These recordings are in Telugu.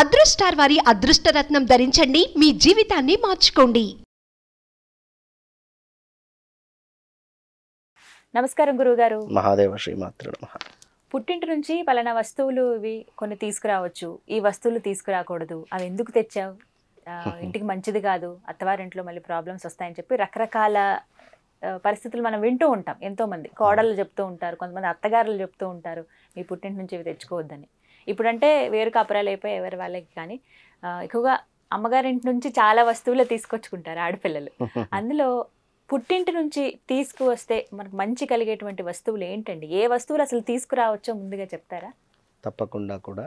అదృష్టార్ వారి అదృష్టరత్నం ధరించండి మీ జీవితాన్ని మార్చుకోండి నమస్కారం గురుగారు మహాదేవ శ్రీమాత్ర పుట్టింటి నుంచి పలానా వస్తువులు ఇవి కొన్ని తీసుకురావచ్చు ఈ వస్తువులు తీసుకురాకూడదు అవి ఎందుకు తెచ్చావు ఇంటికి మంచిది కాదు అత్తవారింట్లో మళ్ళీ ప్రాబ్లమ్స్ వస్తాయని చెప్పి రకరకాల పరిస్థితులు మనం వింటూ ఉంటాం ఎంతోమంది కోడళ్ళు చెప్తూ ఉంటారు కొంతమంది అత్తగారులు చెప్తూ ఉంటారు మీ పుట్టింటి నుంచి ఇవి తెచ్చుకోవద్దని ఇప్పుడంటే వేరు కాపురాలు అయిపోయి ఎవరి వాళ్ళకి కానీ ఎక్కువగా అమ్మగారింటి నుంచి చాలా వస్తువులు తీసుకొచ్చుకుంటారు ఆడపిల్లలు అందులో పుట్టింటి నుంచి తీసుకువస్తే మనకు మంచి కలిగేటువంటి వస్తువులు ఏంటండి ఏ వస్తువులు అసలు తీసుకురావచ్చో ముందుగా చెప్తారా తప్పకుండా కూడా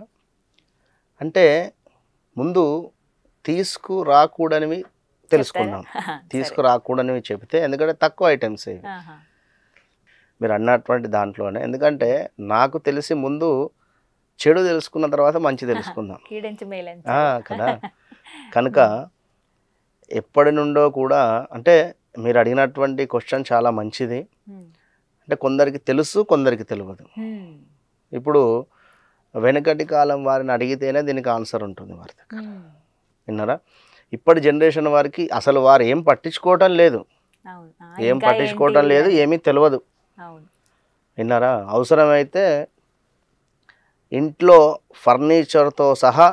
అంటే ముందు తీసుకురాకూడనివి తెలుసుకున్నాం తీసుకురాకూడనివి చెబితే ఎందుకంటే తక్కువ ఐటమ్స్ మీరు అన్నటువంటి దాంట్లోనే ఎందుకంటే నాకు తెలిసి ముందు చెడు తెలుసుకున్న తర్వాత మంచి తెలుసుకుందాం కదా కనుక ఎప్పటి నుండో కూడా అంటే మీరు అడిగినటువంటి క్వశ్చన్ చాలా మంచిది అంటే కొందరికి తెలుసు కొందరికి తెలియదు ఇప్పుడు వెనుకటి కాలం వారిని అడిగితేనే దీనికి ఆన్సర్ ఉంటుంది వారి దగ్గర విన్నారా ఇప్పటి జనరేషన్ వారికి అసలు వారు ఏం పట్టించుకోవటం లేదు ఏం పట్టించుకోవటం లేదు ఏమీ తెలియదు విన్నారా అవసరమైతే ఇంట్లో ఫర్నిచర్తో సహా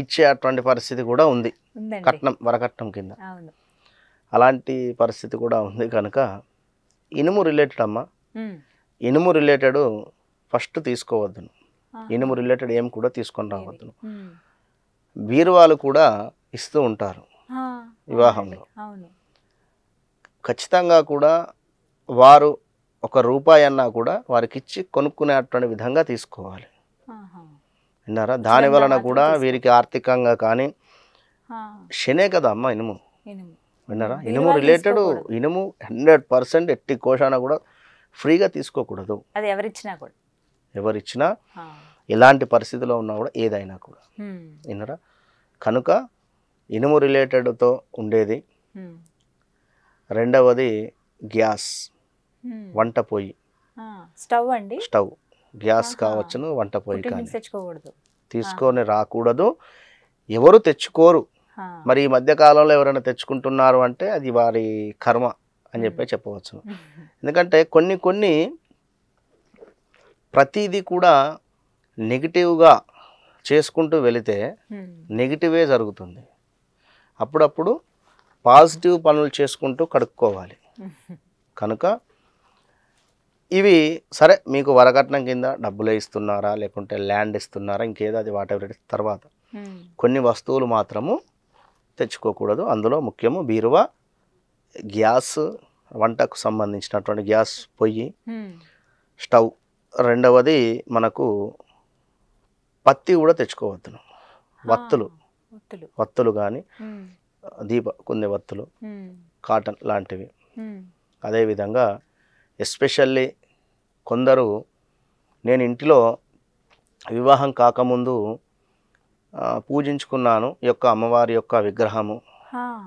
ఇచ్చేటువంటి పరిస్థితి కూడా ఉంది కట్నం వరకట్నం కింద అలాంటి పరిస్థితి కూడా ఉంది కనుక ఇనుము రిలేటెడ్ అమ్మ ఇనుము రిలేటెడ్ ఫస్ట్ తీసుకోవద్దును ఇనుము రిలేటెడ్ ఏం కూడా తీసుకొని రావద్దును బీరువాలు కూడా ఇస్తూ ఉంటారు వివాహంలో ఖచ్చితంగా కూడా వారు ఒక రూపాయి అన్నా కూడా వారికి ఇచ్చి కొనుక్కునేటువంటి విధంగా తీసుకోవాలి విన్నారా దాని వలన కూడా వీరికి ఆర్థికంగా కానీ శనే కదా అమ్మ ఇనుము విన్నారా ఇనుము రిలేటెడ్ ఇనుము హండ్రెడ్ పర్సెంట్ ఎట్టి కోశాన కూడా ఫ్రీగా తీసుకోకూడదు అది ఎవరిచ్చినా కూడా ఎవరిచ్చినా ఎలాంటి పరిస్థితిలో ఉన్నా కూడా ఏదైనా కూడా విన్నారా కనుక ఇనుము రిలేటెడ్తో ఉండేది రెండవది గ్యాస్ వంట పొయ్యి స్టవ్ అండి స్టవ్ గ్యాస్ కావచ్చును వంట పొయ్యి కానీ తీసుకొని రాకూడదు ఎవరు తెచ్చుకోరు మరి ఈ మధ్య కాలంలో ఎవరైనా తెచ్చుకుంటున్నారు అంటే అది వారి కర్మ అని చెప్పి చెప్పవచ్చు ఎందుకంటే కొన్ని కొన్ని ప్రతిదీ కూడా నెగిటివ్గా చేసుకుంటూ వెళితే నెగిటివే జరుగుతుంది అప్పుడప్పుడు పాజిటివ్ పనులు చేసుకుంటూ కడుక్కోవాలి కనుక ఇవి సరే మీకు వరకట్నం కింద డబ్బులే ఇస్తున్నారా లేకుంటే ల్యాండ్ ఇస్తున్నారా ఇంకేదో అది వాటెవర్ తర్వాత కొన్ని వస్తువులు మాత్రము తెచ్చుకోకూడదు అందులో ముఖ్యము బీరువా గ్యాస్ వంటకు సంబంధించినటువంటి గ్యాస్ పొయ్యి స్టవ్ రెండవది మనకు పత్తి కూడా తెచ్చుకోవద్దును వత్తులు వత్తులు కానీ దీప కొన్ని వత్తులు కాటన్ లాంటివి అదేవిధంగా ఎస్పెషల్లీ కొందరు నేను ఇంటిలో వివాహం కాకముందు పూజించుకున్నాను యొక్క అమ్మవారి యొక్క విగ్రహము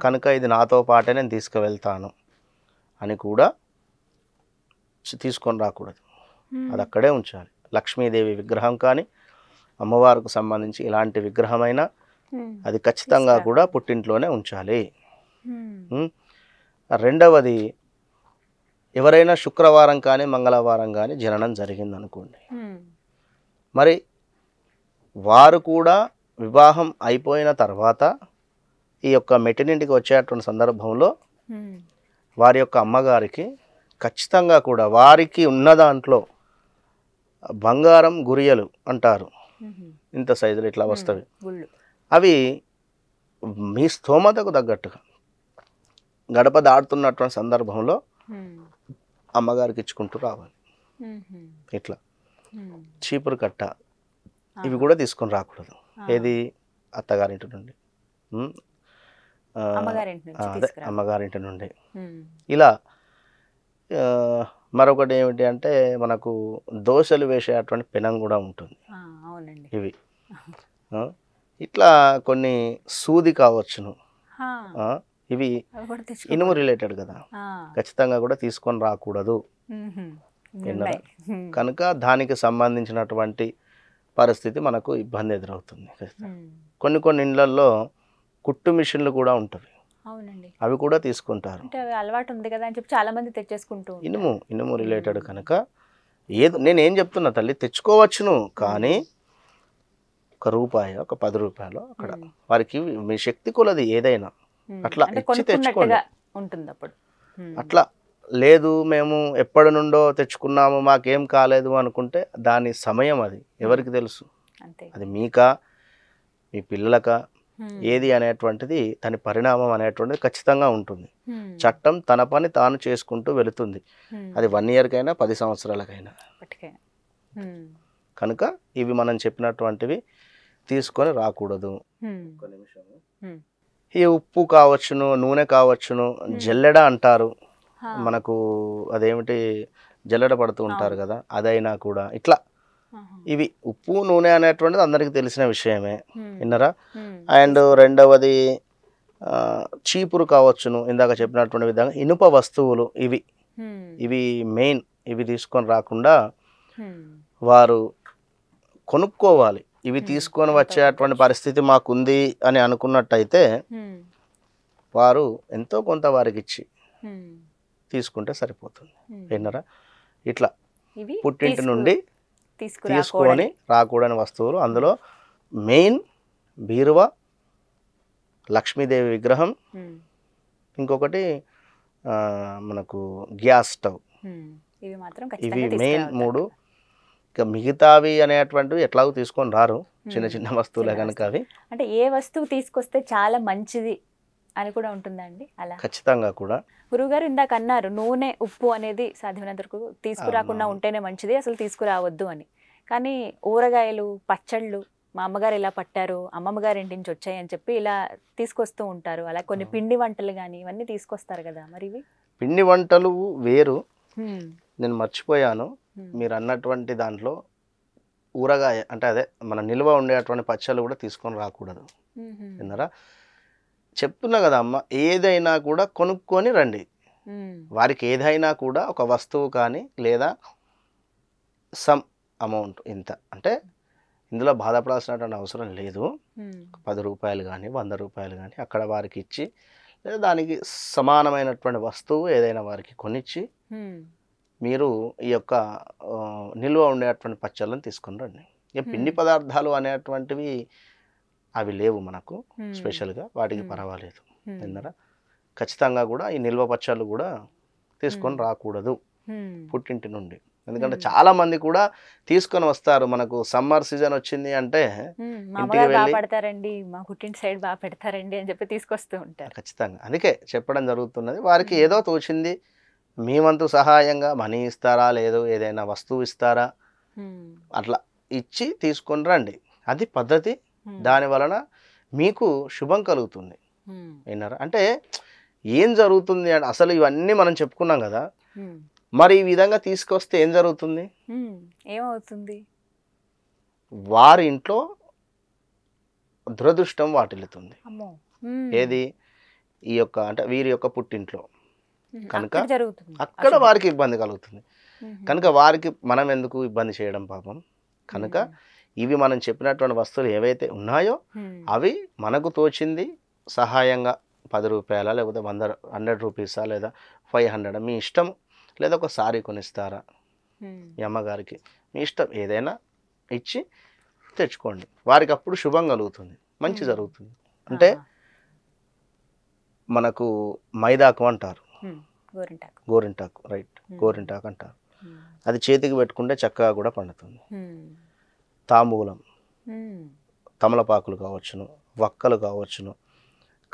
కనుక ఇది నాతో పాటే నేను తీసుకువెళ్తాను అని కూడా తీసుకొని రాకూడదు అది అక్కడే ఉంచాలి లక్ష్మీదేవి విగ్రహం కానీ అమ్మవారికి సంబంధించి ఇలాంటి విగ్రహమైనా అది ఖచ్చితంగా కూడా పుట్టింట్లోనే ఉంచాలి రెండవది ఎవరైనా శుక్రవారం కానీ మంగళవారం కానీ జననం జరిగిందనుకోండి మరి వారు కూడా వివాహం అయిపోయిన తర్వాత ఈ యొక్క మెటినింటికి వచ్చేటువంటి సందర్భంలో వారి యొక్క అమ్మగారికి ఖచ్చితంగా కూడా వారికి ఉన్న దాంట్లో బంగారం గురియలు అంటారు ఇంత సైజులు ఇట్లా వస్తుంది అవి మీ స్తోమతకు తగ్గట్టుగా గడప దాడుతున్నటువంటి సందర్భంలో అమ్మగారికి ఇచ్చుకుంటూ రావాలి ఇట్లా చీపురు కట్ట ఇవి కూడా తీసుకొని రాకూడదు ఏది అత్తగారింటి నుండి అదే అమ్మగారింటి నుండి ఇలా మరొకటి ఏమిటి అంటే మనకు దోశలు వేసే అటువంటి పెనం కూడా ఉంటుంది ఇవి ఇట్లా కొన్ని సూది కావచ్చును ఇవి ఇనుము రిలేటెడ్ కదా ఖచ్చితంగా కూడా తీసుకొని రాకూడదు కనుక దానికి సంబంధించినటువంటి పరిస్థితి మనకు ఇబ్బంది ఎదురవుతుంది కొన్ని కొన్ని ఇండ్లల్లో కుట్టు మిషన్లు కూడా ఉంటాయి అవి కూడా తీసుకుంటారు అలవాటు ఉంది కదా అని చెప్పి చాలా మంది తెచ్చేసుకుంటూ ఇనుము ఇనుము రిలేటెడ్ కనుక ఏదో నేనేం చెప్తున్నా తల్లి తెచ్చుకోవచ్చును కానీ ఒక రూపాయి ఒక పది రూపాయలు అక్కడ వారికి మీ శక్తి కొలది ఏదైనా అట్లా ఇచ్చి తెచ్చుకోండి ఉంటుంది అప్పుడు అట్లా లేదు మేము ఎప్పటి నుండో తెచ్చుకున్నాము మాకేం కాలేదు అనుకుంటే దాని సమయం అది ఎవరికి తెలుసు అది మీకా మీ పిల్లలక ఏది అనేటువంటిది దాని పరిణామం అనేటువంటిది ఖచ్చితంగా ఉంటుంది చట్టం తన పని తాను చేసుకుంటూ వెళుతుంది అది వన్ ఇయర్కైనా పది సంవత్సరాలకైనా కనుక ఇవి మనం చెప్పినటువంటివి తీసుకొని రాకూడదు ఒక నిమిషం ఈ ఉప్పు కావచ్చును నూనె కావచ్చును జల్లెడ అంటారు మనకు అదేమిటి జల్లెడ పడుతూ ఉంటారు కదా అదైనా కూడా ఇట్లా ఇవి ఉప్పు నూనె అనేటువంటిది అందరికీ తెలిసిన విషయమే విన్నరా అండ్ రెండవది చీపురు కావచ్చును ఇందాక చెప్పినటువంటి విధంగా ఇనుప వస్తువులు ఇవి ఇవి మెయిన్ ఇవి తీసుకొని రాకుండా వారు కొనుక్కోవాలి ఇవి తీసుకొని వచ్చేటువంటి పరిస్థితి మాకుంది అని అనుకున్నట్టయితే వారు ఎంతో కొంత వారికి ఇచ్చి తీసుకుంటే సరిపోతుంది ఏంటరా ఇట్లా పుట్టింటి నుండి తీసుకొని రాకూడని వస్తువులు అందులో మెయిన్ బీరువా లక్ష్మీదేవి విగ్రహం ఇంకొకటి మనకు గ్యాస్ స్టవ్ ఇవి మెయిన్ మూడు ఇక మిగతావి అనేటువంటివి ఎట్లాగో తీసుకొని రారు చిన్న చిన్న వస్తువులే కనుక అవి అంటే ఏ వస్తువు తీసుకొస్తే చాలా మంచిది అని కూడా ఉంటుందండి అలా ఖచ్చితంగా కూడా గురువుగారు ఇందాక అన్నారు నూనె ఉప్పు అనేది సాధ్యమైనంత వరకు తీసుకురాకుండా ఉంటేనే మంచిది అసలు తీసుకురావద్దు అని కానీ ఊరగాయలు పచ్చళ్ళు మా అమ్మగారు ఇలా పట్టారు అమ్మమ్మ గారి ఇంటి నుంచి వచ్చాయని చెప్పి ఇలా తీసుకొస్తూ ఉంటారు అలా కొన్ని పిండి వంటలు కానీ ఇవన్నీ తీసుకొస్తారు కదా మరి పిండి వంటలు వేరు నేను మర్చిపోయాను మీరు అన్నటువంటి దాంట్లో ఊరగాయ అంటే అదే మన నిల్వ ఉండేటువంటి పచ్చళ్ళు కూడా తీసుకొని రాకూడదు విన్నారా చెప్తున్నా కదా అమ్మ ఏదైనా కూడా కొనుక్కొని రండి వారికి ఏదైనా కూడా ఒక వస్తువు కానీ లేదా సమ్ అమౌంట్ ఇంత అంటే ఇందులో బాధపడాల్సినటువంటి అవసరం లేదు పది రూపాయలు కానీ వంద రూపాయలు కానీ అక్కడ వారికి ఇచ్చి లేదా దానికి సమానమైనటువంటి వస్తువు ఏదైనా వారికి కొనిచ్చి మీరు ఈ యొక్క నిల్వ ఉండేటువంటి పచ్చళ్ళని తీసుకుని రండి ఇక పిండి పదార్థాలు అనేటువంటివి అవి లేవు మనకు స్పెషల్గా వాటికి పర్వాలేదు విన్నారా ఖచ్చితంగా కూడా ఈ నిల్వ పచ్చళ్ళు కూడా తీసుకొని రాకూడదు పుట్టింటి నుండి ఎందుకంటే చాలా మంది కూడా తీసుకొని వస్తారు మనకు సమ్మర్ సీజన్ వచ్చింది అంటే మా సైడ్ బాగా పెడతారండి అని చెప్పి తీసుకొస్తూ ఉంటారు ఖచ్చితంగా అందుకే చెప్పడం జరుగుతున్నది వారికి ఏదో తోచింది మీ వంతు సహాయంగా మనీ ఇస్తారా లేదు ఏదైనా వస్తువు ఇస్తారా అట్లా ఇచ్చి తీసుకొని రండి అది పద్ధతి దాని వలన మీకు శుభం కలుగుతుంది విన్నారు అంటే ఏం జరుగుతుంది అంటే అసలు ఇవన్నీ మనం చెప్పుకున్నాం కదా మరి ఈ విధంగా తీసుకొస్తే ఏం జరుగుతుంది ఏమవుతుంది వారి ఇంట్లో దురదృష్టం వాటిల్లుతుంది ఏది ఈ యొక్క అంటే వీరి యొక్క పుట్టింట్లో కనుక అక్కడ వారికి ఇబ్బంది కలుగుతుంది కనుక వారికి మనం ఎందుకు ఇబ్బంది చేయడం పాపం కనుక ఇవి మనం చెప్పినటువంటి వస్తువులు ఏవైతే ఉన్నాయో అవి మనకు తోచింది సహాయంగా పది రూపాయల లేకపోతే వంద హండ్రెడ్ రూపీసా లేదా ఫైవ్ హండ్రెడ్ మీ ఇష్టం లేదా ఒక సారీ కొనిస్తారా మీ అమ్మగారికి మీ ఇష్టం ఏదైనా ఇచ్చి తెచ్చుకోండి వారికి అప్పుడు శుభం కలుగుతుంది మంచి జరుగుతుంది అంటే మనకు మైదాకు అంటారు గోరింటాకు గోరింటాకు రైట్ గోరింటాకు అంటారు అది చేతికి పెట్టుకుంటే చక్కగా కూడా పండుతుంది తాంబూలం తమలపాకులు కావచ్చును వక్కలు కావచ్చును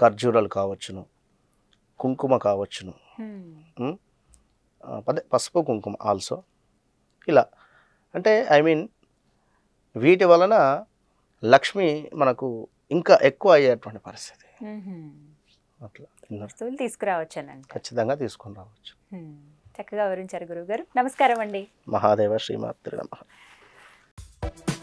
ఖర్జూరాలు కావచ్చును కుంకుమ కావచ్చును అదే పసుపు కుంకుమ ఆల్సో ఇలా అంటే ఐ మీన్ వీటి వలన లక్ష్మి మనకు ఇంకా ఎక్కువ అయ్యేటువంటి పరిస్థితి అట్లా తీసుకురావచ్చానండి ఖచ్చితంగా తీసుకుని రావచ్చు చక్కగా వివరించారు గురువు గారు నమస్కారం అండి మహాదేవ శ్రీమాతృ నమ